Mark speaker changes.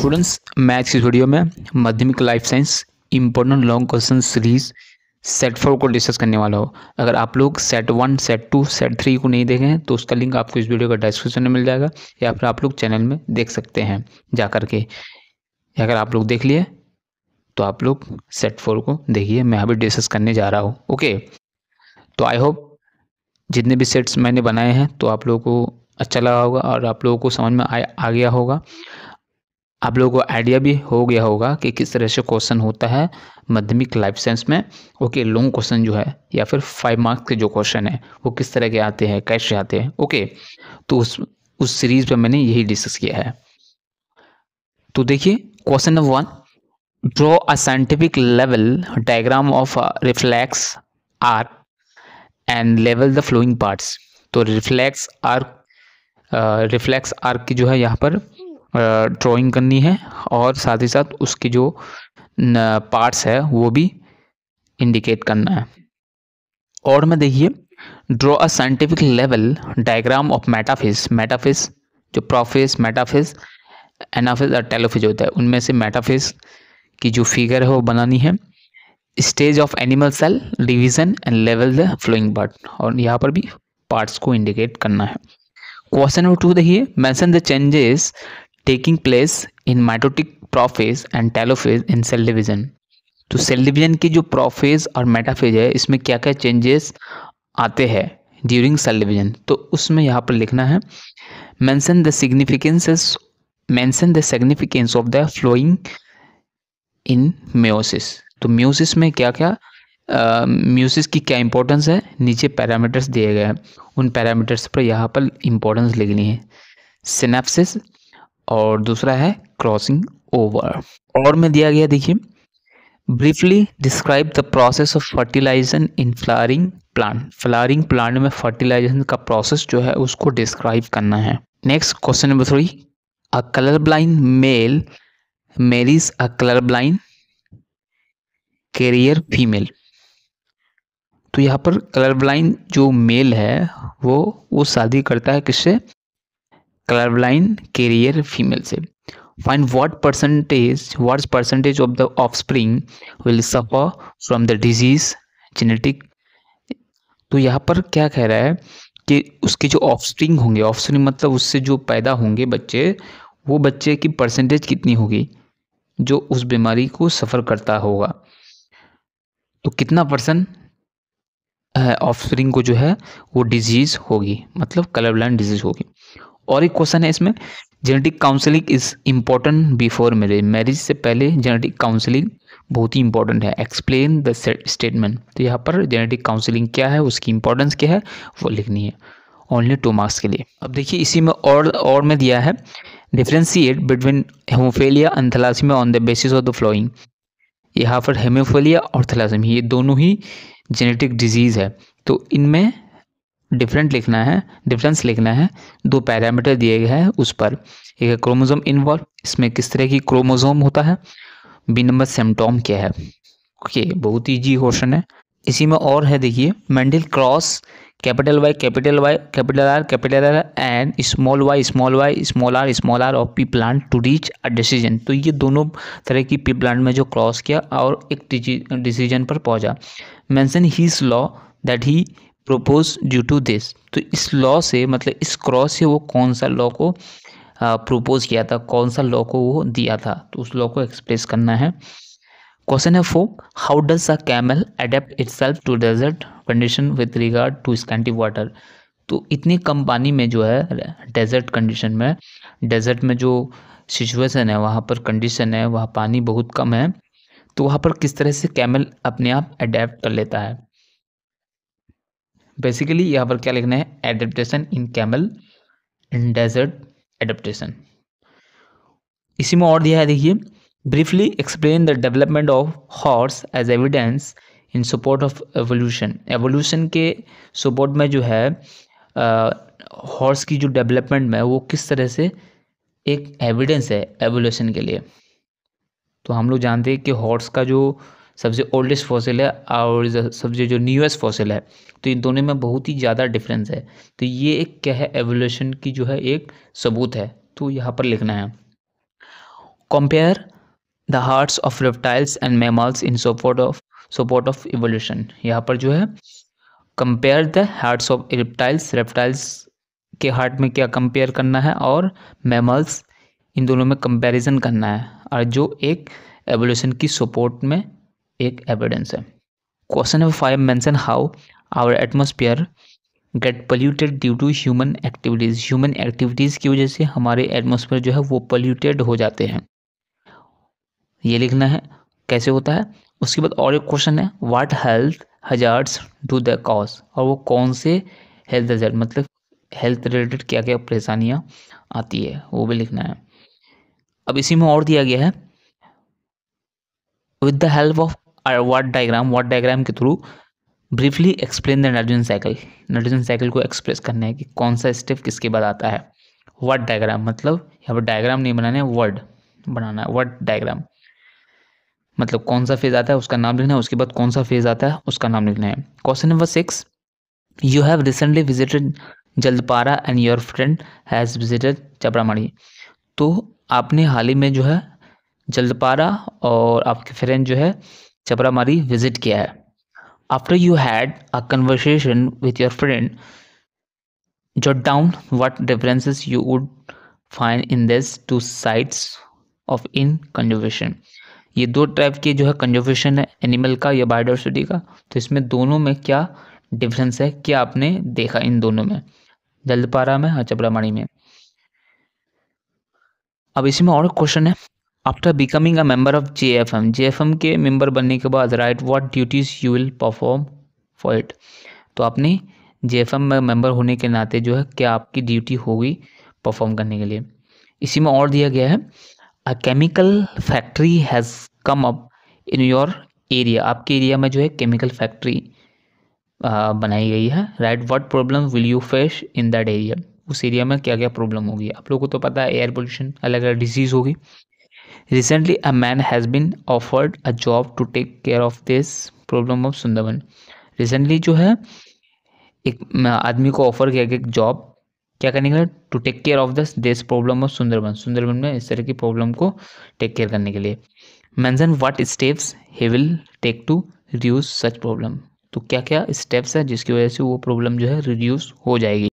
Speaker 1: students maths की video में Madhyamik life science important long question series set four को discuss करने वाला हो अगर आप लोग set one set two set three को नहीं देखें तो उसका लिंक आपको इस वीडियो का डिस्क्रिप्शन में मिल जाएगा या फिर आप लोग चैनल में देख सकते हैं जा करके के अगर आप लोग देख लिए तो आप लोग सेट फोर को देखिए मैं अभी डिस्कस करने जा रहा हूँ ओके तो आई होप जितने भी सेट्स मैंने बनाए हैं तो आप लोगों को अच्छा लगा होगा और आप लोगों को समझ में आ, आ गया होगा आप लोगों को आइडिया भी हो गया होगा कि किस तरह से क्वेश्चन होता है माध्यमिक लाइफ साइंस में ओके लॉन्ग क्वेश्चन जो है या फिर फाइव मार्क्स के जो क्वेश्चन है वो किस तरह के आते हैं कैसे आते हैं ओके तो उस उस सीरीज पर मैंने यही डिस्कस किया है तो देखिए question number one draw a scientific लेवल diagram of reflex are and लेवल द फ्लोइंग पार्ट्स तो रिफ्लैक्स आर्क रिफ्लैक्स आर्क की जो है यहाँ पर ड्राइंग करनी है और साथ ही साथ उसके जो पार्ट्स है वो भी इंडिकेट करना है और में देखिए ड्रॉ अ साइंटिफिक लेवल डायग्राम ऑफ मेटाफिज मेटाफिज जो प्रोफिस मेटाफिज एनाफिज और टेलोफिज होता है उनमें से मेटाफिज की जो फिगर है वो बनानी है stage of animal cell division and लेवल द फ्लोइंग बर्ड और यहाँ पर भी पार्ट्स को इंडिकेट करना है क्वेश्चन नंबर टू देखिए mention the changes taking place in mitotic prophase and telophase in cell division तो सेल डिवीजन की जो प्रोफेज और मेटाफेज है इसमें क्या क्या चेंजेस आते हैं ड्यूरिंग सेल डिवीजन तो उसमें यहाँ पर लिखना है mention the significances mention the significance of the following in meiosis तो म्यूसिस में क्या क्या म्यूसिस uh, की क्या इंपॉर्टेंस है नीचे पैरामीटर्स दिए गए हैं उन पैरामीटर्स पर यहाँ पर इंपॉर्टेंस लिखनी है सिनेप्सिस और दूसरा है क्रॉसिंग ओवर और में दिया गया देखिए briefly describe the process of fertilization in flowering plant flowering plant में फर्टिलाइजेशन का प्रोसेस जो है उसको डिस्क्राइब करना है next question number three a colour blind male marries a colour blind carrier female तो यहाँ पर कलर ब्लाइंड जो मेल है वो वो शादी करता है किससे कलर ब्लाइन कैरियर फीमेल से find what percentage what percentage of the offspring will suffer from the disease genetic तो यहाँ पर क्या कह रहा है कि उसके जो ऑफस्प्रिंग होंगे ऑफस्प्रिंग मतलब उससे जो पैदा होंगे बच्चे वो बच्चे की परसेंटेज कितनी होगी जो उस बीमारी को सफ़र करता होगा तो कितना परसेंट ऑफस्प्रिंग को जो है वो डिजीज़ होगी मतलब कलर ब्लाइंड डिजीज़ होगी और एक क्वेश्चन है इसमें genetic counselling is important before marriage marriage से पहले जेनेटिक काउंसलिंग बहुत ही इंपॉर्टेंट है एक्सप्लेन द स्टेटमेंट तो यहाँ पर जेनेटिक काउंसलिंग क्या है उसकी इंपॉर्टेंस क्या है वो लिखनी है ओनली टू मार्क्स के लिए अब देखिए इसी में और और में दिया है differentiate between haemophilia and thalassemia on the basis of the following यहाँ पर हेमोफेलिया और थलासमी ये दोनों ही जेनेटिक डिजीज़ है तो इनमें डिफरेंट लिखना है डिफरेंस लिखना है दो पैरामीटर दिए गए हैं उस पर एक है क्रोमोजोम इन्वॉल्व इसमें किस तरह की क्रोमोजोम होता है बी नंबर सेमटॉम क्या है ओके बहुत ईजी क्वेश्चन है इसी में और है देखिए Mendel cross capital Y capital Y capital R capital R and small y small y small r small r of pea plant to reach a decision तो ये दोनों तरह की पी प्लांट में जो क्रॉस किया और एक डिसीजन पर पहुंचा mention his law that he propose due to this तो इस लॉ से मतलब इस क्रॉस से वो कौन सा लॉ को प्रोपोज किया था कौन सा लॉ को वो दिया था तो उस लॉ को एक्सप्रेस करना है क्वेश्चन है four how does a camel adapt itself to desert condition with regard to scanty water तो इतने कम पानी में जो है डेजर्ट कंडीशन में डेजर्ट में जो सिचुएसन है वहाँ पर कंडीशन है वहाँ पानी बहुत कम है तो वहाँ पर किस तरह से कैमल अपने आप अडेप्ट कर लेता है बेसिकली यहाँ पर क्या लिखना है adaptation in camel in desert adaptation इसी में और दिया है देखिए briefly explain the development of horse as evidence in support of evolution evolution के सपोर्ट में जो है हॉर्स की जो डेवलपमेंट में वो किस तरह से एक एविडेंस है एवोल्यूशन के लिए तो हम लोग जानते हैं कि हॉर्स का जो सबसे ओल्डेस्ट फॉसिल है और सबसे जो न्यूएस्ट फॉसिल है तो इन दोनों में बहुत ही ज़्यादा डिफरेंस है तो ये एक क्या है एवोल्यूशन की जो है एक सबूत है तो यहाँ पर लिखना है compare the hearts of reptiles and mammals in support of support of evolution यहाँ पर जो है compare the hearts of reptiles reptiles के हार्ट में क्या कंपेयर करना है और मेमल्स इन दोनों में कंपेरिजन करना है और जो एक एवोल्यूशन की सपोर्ट में एक एविडेंस है question number five mention how our atmosphere get polluted due to human activities human activities की वजह से हमारे एटमोसफियर जो है वो पोल्यूटेड हो जाते हैं ये लिखना है कैसे होता है उसके बाद और एक क्वेश्चन है what health hazards do the cause और वो कौन से हेल्थ हजार्ड मतलब हेल्थ रिलेटेड क्या क्या परेशानियाँ आती है वो भी लिखना है अब इसी में और दिया गया है with the help of what diagram what diagram के through briefly explain the nitrogen cycle nitrogen cycle को एक्सप्रेस करने है कि कौन सा स्टेप किसके बाद आता है वर्ड डायग्राम मतलब यहाँ पर डायग्राम नहीं बनाना है वर्ड बनाना है वर्ड डायग्राम मतलब कौन सा फेज आता है उसका नाम लिखना है उसके बाद कौन सा फेज आता है उसका नाम लिखना है question number six you have recently visited Jaldapara and your friend has visited Chapramari तो आपने हाल ही में जो है जल्दपारा और आपके फ्रेंड जो है चपरामारी विजिट किया है after you had a conversation with your friend jot down what differences you would find in this two sites of in conservation ये दो टाइप के जो है कंजर्वेशन है एनिमल का या बायोडाइवर्सिटी का तो इसमें दोनों में क्या डिफरेंस है क्या आपने देखा इन दोनों में जल्दपारा में और चपरामारी में अब इसी में और क्वेश्चन है after becoming a member of J F M J F M के मेंबर बनने के बाद right what duties you will perform for it तो आपने जे एफ एम में मेंबर होने के नाते जो है क्या आपकी ड्यूटी होगी परफॉर्म करने के लिए इसी में और दिया गया है a chemical factory has come up in your area आपके एरिया में जो है केमिकल फैक्ट्री बनाई गई है right what problem will you face in that area उस एरिया में क्या क्या प्रॉब्लम होगी आप लोगों को तो पता है एयर पोल्यूशन अलग अलग डिजीज़ होगी Recently, a man has been offered a job to take care of this problem of Sundarban recently जो है एक आदमी को ऑफर किया गया एक जॉब क्या करने के लिए to take care of the this problem of Sundarban Sundarban में इस तरह की प्रॉब्लम को टेक केयर करने के लिए मैंसन what steps he will take to reduce such problem तो क्या क्या स्टेप्स है जिसकी वजह से वो प्रॉब्लम जो है रिड्यूस हो जाएगी